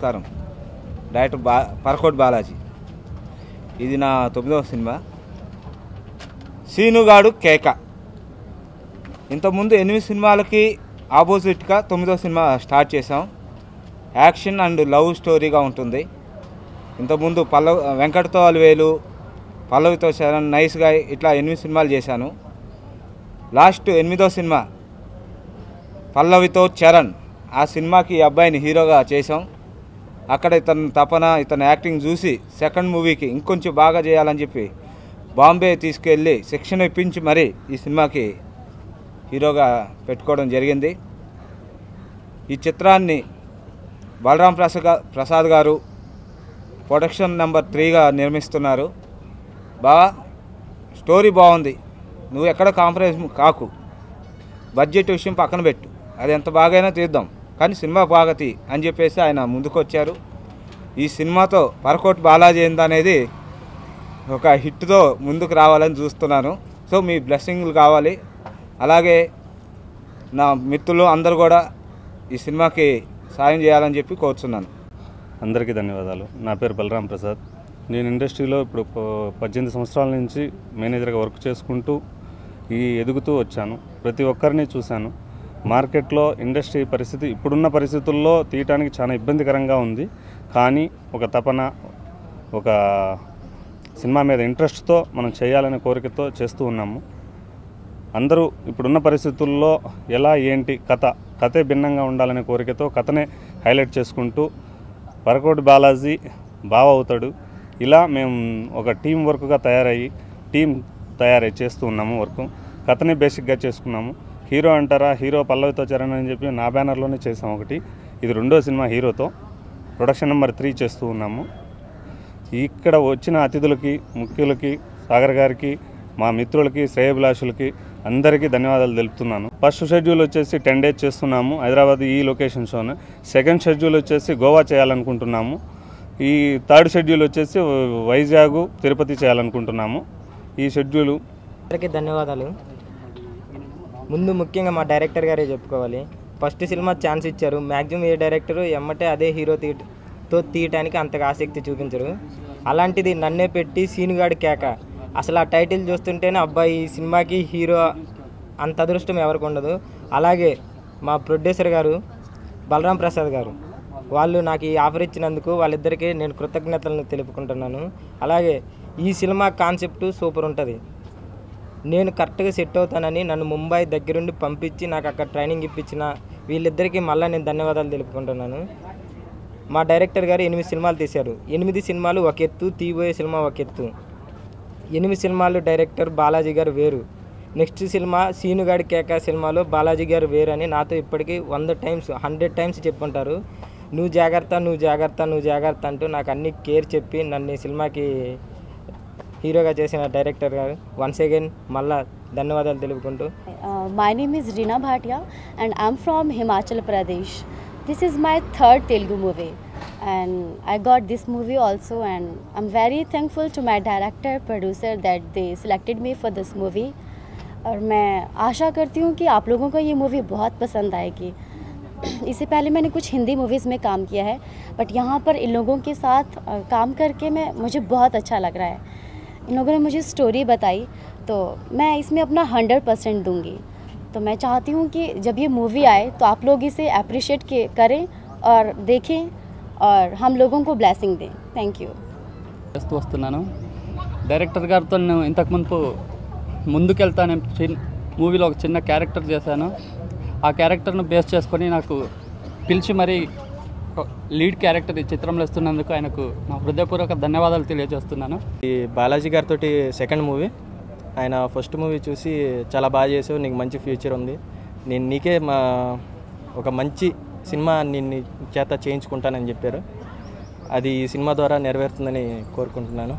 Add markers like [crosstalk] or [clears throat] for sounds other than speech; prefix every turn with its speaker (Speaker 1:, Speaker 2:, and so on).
Speaker 1: నమస్కారం డైరెక్టర్ బా పరకోట్ బాలాజీ ఇది నా తొమ్మిదవ సినిమా సీనుగాడు కేక ఇంతకుముందు ఎనిమిది సినిమాలకి ఆపోజిట్గా తొమ్మిదవ సినిమా స్టార్ట్ చేసాం యాక్షన్ అండ్ లవ్ స్టోరీగా ఉంటుంది ఇంతకుముందు పల్లవ వెంకటతో అలివేలు పల్లవితో శరణ్ నైస్గా ఇట్లా ఎనిమిది సినిమాలు చేశాను లాస్ట్ ఎనిమిదో సినిమా పల్లవితో చరణ్ ఆ సినిమాకి అబ్బాయిని హీరోగా చేసాం అక్కడ ఇతను తపన ఇతను యాక్టింగ్ చూసి సెకండ్ మూవీకి ఇంకొంచెం బాగా చేయాలని చెప్పి బాంబే తీసుకెళ్ళి శిక్షణ ఇప్పించి మరీ ఈ సినిమాకి హీరోగా పెట్టుకోవడం జరిగింది ఈ చిత్రాన్ని బలరాం ప్రసాద్ గారు ప్రొడక్షన్ నెంబర్ త్రీగా నిర్మిస్తున్నారు బాగా స్టోరీ బాగుంది నువ్వు ఎక్కడ కాంప్రమైజ్ కాకు బడ్జెట్ విషయం పక్కన పెట్టు అది ఎంత బాగైనా తీద్దాం కానీ సినిమా బాగతి అని చెప్పేసి ఆయన ముందుకొచ్చారు ఈ సినిమాతో పరకోట్ బాలాజీ ఏందనేది ఒక హిట్తో ముందుకు రావాలని చూస్తున్నాను సో మీ బ్లెస్సింగ్లు కావాలి అలాగే నా మిత్రులు అందరు కూడా ఈ సినిమాకి సాయం చేయాలని చెప్పి కోరుతున్నాను అందరికీ
Speaker 2: ధన్యవాదాలు నా పేరు బలరాం ప్రసాద్ నేను ఇండస్ట్రీలో ఇప్పుడు పద్దెనిమిది సంవత్సరాల నుంచి మేనేజర్గా వర్క్ చేసుకుంటూ ఈ ఎదుగుతూ వచ్చాను ప్రతి ఒక్కరిని చూశాను మార్కెట్లో ఇండస్ట్రీ పరిస్థితి ఇప్పుడున్న పరిస్థితుల్లో తీయటానికి చాలా ఇబ్బందికరంగా ఉంది కానీ ఒక తపన ఒక సినిమా మీద ఇంట్రెస్ట్తో మనం చేయాలనే కోరికతో చేస్తూ ఉన్నాము అందరూ ఇప్పుడున్న పరిస్థితుల్లో ఎలా ఏంటి కథ కథే భిన్నంగా ఉండాలనే కోరికతో కథనే హైలైట్ చేసుకుంటూ వరకోటి బాలాజీ బావ అవుతాడు ఇలా మేము ఒక టీం వర్క్గా తయారయ్యి టీం తయారై చేస్తూ ఉన్నాము వర్క్ కథనే బేసిక్గా చేసుకున్నాము హీరో అంటారా హీరో పల్లవితో చరణ్ అని చెప్పి నా బ్యానర్లోనే చేసాం ఒకటి ఇది రెండో సినిమా హీరోతో ప్రొడక్షన్ నెంబర్ త్రీ చేస్తూ ఉన్నాము ఇక్కడ వచ్చిన అతిథులకి ముఖ్యులకి సాగర్ గారికి మా మిత్రులకి శ్రేయభిలాషులకి అందరికీ ధన్యవాదాలు తెలుపుతున్నాను ఫస్ట్ షెడ్యూల్ వచ్చేసి టెన్ డేస్ చేస్తున్నాము హైదరాబాద్ ఈ లొకేషన్ షోను సెకండ్ షెడ్యూల్ వచ్చేసి గోవా చేయాలనుకుంటున్నాము ఈ థర్డ్ షెడ్యూల్ వచ్చేసి వైజాగ్ తిరుపతి చేయాలనుకుంటున్నాము ఈ షెడ్యూలు
Speaker 3: అందరికీ ధన్యవాదాలు ముందు ముఖ్యంగా మా డైరెక్టర్ గారే చెప్పుకోవాలి ఫస్ట్ సినిమా ఛాన్స్ ఇచ్చారు మ్యాక్సిమం ఏ డైరెక్టరు ఎమ్మటే అదే హీరో తీయటంతో తీయటానికి అంతగా ఆసక్తి చూపించరు అలాంటిది నన్నే పెట్టి సీనుగాడి కేక అసలు ఆ టైటిల్ చూస్తుంటేనే అబ్బాయి ఈ సినిమాకి హీరో అంత అదృష్టం ఎవరికి ఉండదు అలాగే మా ప్రొడ్యూసర్ గారు బలరాం ప్రసాద్ గారు వాళ్ళు నాకు ఈ ఆఫర్ ఇచ్చినందుకు వాళ్ళిద్దరికీ నేను కృతజ్ఞతలను తెలుపుకుంటున్నాను అలాగే ఈ సినిమా కాన్సెప్ట్ సూపర్ ఉంటుంది నేను కరెక్ట్గా సెట్ అవుతానని నన్ను ముంబై దగ్గరుండి పంపించి నాకు అక్కడ ట్రైనింగ్ ఇప్పించిన వీళ్ళిద్దరికీ మళ్ళీ నేను ధన్యవాదాలు తెలుపుకుంటున్నాను మా డైరెక్టర్ గారు ఎనిమిది సినిమాలు తీశారు ఎనిమిది సినిమాలు ఒక ఎత్తు తీయబోయే సినిమా ఒక ఎత్తు ఎనిమిది సినిమాలు డైరెక్టర్ బాలాజీ గారు వేరు నెక్స్ట్ సినిమా సీనుగాడి కేకా సినిమాలో బాలాజీ గారు వేరని నాతో ఇప్పటికీ వంద టైమ్స్ హండ్రెడ్ టైమ్స్ చెప్పుంటారు నువ్వు జాగ్రత్త నువ్వు జాగ్రత్త నువ్వు జాగ్రత్త అంటూ నాకు అన్ని కేర్ చెప్పి నన్ను ఈ సినిమాకి हीरोगा डैरेक्टर वन अगेन माला धन्यवाद
Speaker 4: my name is Reena Bhatia and I am from Himachal Pradesh this is my third Telugu movie and I got this movie also and I am very thankful to my director producer that they selected me for this movie और मैं आशा करती हूँ कि आप लोगों को ये movie बहुत पसंद आएगी [clears throat] इससे पहले मैंने कुछ हिंदी मूवीज़ में काम किया है बट यहाँ पर इन लोगों के साथ काम करके मैं मुझे बहुत अच्छा लग रहा है इन लोगों ने मुझे स्टोरी बताई तो मैं इसमें अपना हंड्रेड परसेंट दूँगी तो मैं चाहती हूँ कि जब ये मूवी आए तो आप लोग इसे अप्रिशिएट करें और देखें और हम लोगों को ब्लैसिंग दें थैंक यू
Speaker 2: वस्तु डायरेक्टर गार तो इंत मुकता मूवी क्यार्टर जैसा आ क्यार्टर बेस्ट पीलि मरी లీడ్ క్యారెక్టర్ ఈ చిత్రంలో ఇస్తున్నందుకు ఆయనకు నా హృదయపూర్వక ధన్యవాదాలు తెలియజేస్తున్నాను
Speaker 3: ఈ బాలాజీ గారితో సెకండ్ మూవీ ఆయన ఫస్ట్ మూవీ చూసి చాలా బాగా చేసావు నీకు మంచి ఫ్యూచర్ ఉంది నేను నీకే మా ఒక మంచి సినిమా నిన్ను చేత చేయించుకుంటానని చెప్పారు అది ఈ సినిమా ద్వారా నెరవేరుతుందని కోరుకుంటున్నాను